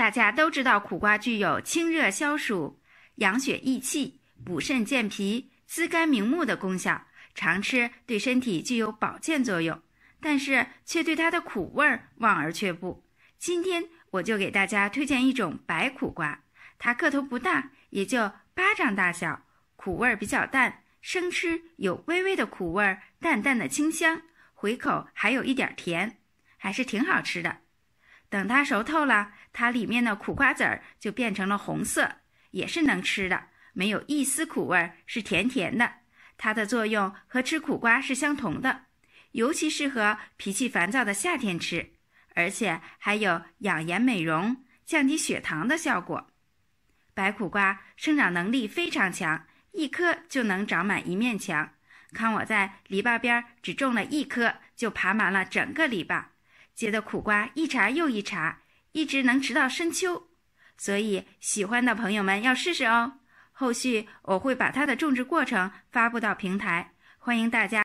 大家都知道苦瓜具有清热消暑、养血益气、补肾健脾、滋肝明目的功效，常吃对身体具有保健作用。但是却对它的苦味望而却步。今天我就给大家推荐一种白苦瓜，它个头不大，也就巴掌大小，苦味比较淡，生吃有微微的苦味，淡淡的清香，回口还有一点甜，还是挺好吃的。等它熟透了，它里面的苦瓜籽儿就变成了红色，也是能吃的，没有一丝苦味儿，是甜甜的。它的作用和吃苦瓜是相同的，尤其适合脾气烦躁的夏天吃，而且还有养颜美容、降低血糖的效果。白苦瓜生长能力非常强，一颗就能长满一面墙。看我在篱笆边只种了一颗，就爬满了整个篱笆。结的苦瓜一茬又一茬，一直能吃到深秋，所以喜欢的朋友们要试试哦。后续我会把它的种植过程发布到平台，欢迎大家。